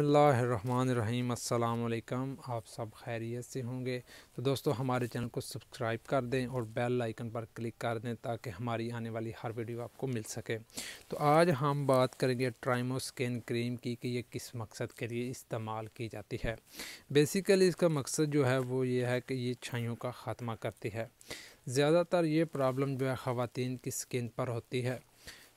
बसमिलीम अल्लाम आप सब खैरियत से होंगे तो दोस्तों हमारे चैनल को सब्सक्राइब कर दें और बेल आइकन पर क्लिक कर दें ताकि हमारी आने वाली हर वीडियो आपको मिल सके तो आज हम बात करेंगे ट्राइमोस्किन क्रीम की कि ये किस मकसद के लिए इस्तेमाल की जाती है बेसिकली इसका मकसद जो है वो ये है कि ये छाइयों का ख़ात्मा करती है ज़्यादातर ये प्रॉब्लम जो है ख़वान की स्किन पर होती है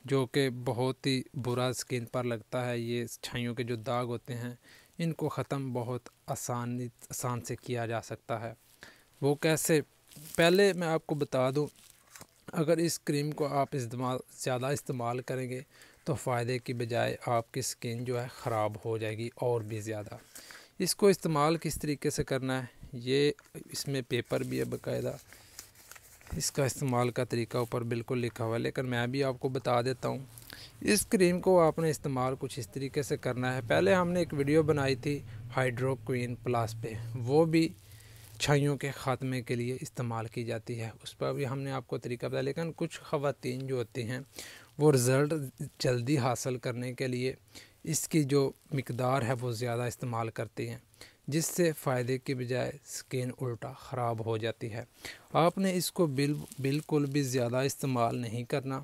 जो कि बहुत ही बुरा स्किन पर लगता है ये छाइयों के जो दाग होते हैं इनको ख़त्म बहुत आसानी आसान से किया जा सकता है वो कैसे पहले मैं आपको बता दूं अगर इस क्रीम को आप इस्तेमाल ज़्यादा इस्तेमाल करेंगे तो फ़ायदे की बजाय आपकी स्किन जो है ख़राब हो जाएगी और भी ज़्यादा इसको इस्तेमाल किस तरीके से करना है ये इसमें पेपर भी है बाकायदा इसका इस्तेमाल का तरीका ऊपर बिल्कुल लिखा हुआ है लेकिन मैं भी आपको बता देता हूँ इस क्रीम को आपने इस्तेमाल कुछ इस तरीके से करना है पहले हमने एक वीडियो बनाई थी हाइड्रोक्वीन प्लस पे वो भी छाइयों के ख़ात्मे के लिए इस्तेमाल की जाती है उस पर भी हमने आपको तरीका बताया लेकिन कुछ ख़वान जो होती हैं वो रिज़ल्ट जल्दी हासिल करने के लिए इसकी जो मकदार है वो ज़्यादा इस्तेमाल करती हैं जिससे फ़ायदे के बजाय स्किन उल्टा ख़राब हो जाती है आपने इसको बिल बिल्कुल भी ज़्यादा इस्तेमाल नहीं करना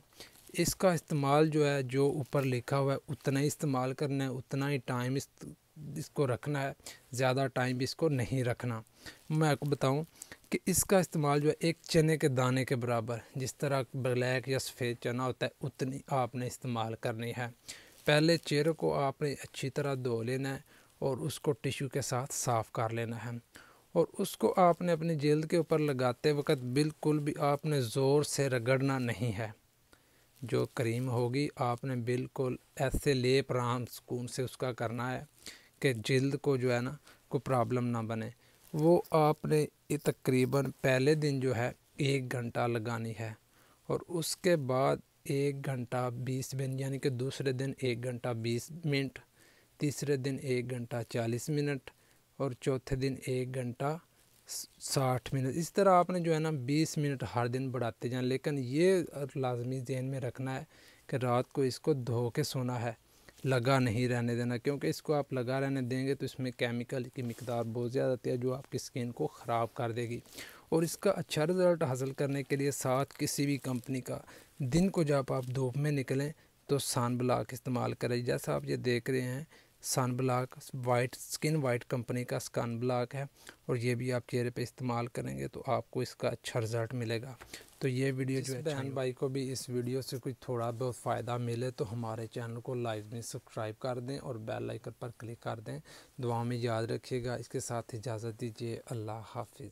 इसका इस्तेमाल जो है जो ऊपर लिखा हुआ है उतना ही इस्तेमाल करना है उतना ही टाइम इस, इसको रखना है ज़्यादा टाइम इसको नहीं रखना मैं आपको बताऊं कि इसका इस्तेमाल जो है एक चने के दाने के बराबर जिस तरह ब्लैक या सफ़ेद चना होता है उतनी आपने इस्तेमाल करनी है पहले चेहरे को आपने अच्छी तरह धो लेना है और उसको टिश्यू के साथ साफ़ कर लेना है और उसको आपने अपनी जल्द के ऊपर लगाते वक्त बिल्कुल भी आपने ज़ोर से रगड़ना नहीं है जो क्रीम होगी आपने बिल्कुल ऐसे लेप राम सुकून से उसका करना है कि जल्द को जो है ना को प्रॉब्लम ना बने वो आपने तकरीबन पहले दिन जो है एक घंटा लगानी है और उसके बाद एक घंटा बीस मिनट यानी कि दूसरे दिन एक घंटा बीस मिनट तीसरे दिन एक घंटा चालीस मिनट और चौथे दिन एक घंटा साठ मिनट इस तरह आपने जो है ना बीस मिनट हर दिन बढ़ाते जाए लेकिन ये लाजमी जहन में रखना है कि रात को इसको धो के सोना है लगा नहीं रहने देना क्योंकि इसको आप लगा रहने देंगे तो इसमें केमिकल की मकदार बहुत ज़्यादा आती है जो आपकी स्किन को ख़राब कर देगी और इसका अच्छा रिज़ल्ट हासिल करने के लिए साथ किसी भी कंपनी का दिन को जब आप धूप में निकलें तो सन ब्लाक इस्तेमाल करें जैसा आप ये देख रहे हैं sun block white skin white company का स्कन ब्लाक है और ये भी आप चेहरे पे इस्तेमाल करेंगे तो आपको इसका अच्छा रिजल्ट मिलेगा तो ये वीडियो जो बहन भाई को भी इस वीडियो से कुछ थोड़ा बहुत फ़ायदा मिले तो हमारे चैनल को में सब्सक्राइब कर दें और बेल आइकन पर क्लिक कर दें दुआ में याद रखिएगा इसके साथ इजाज़त दीजिए अल्लाह हाफिज़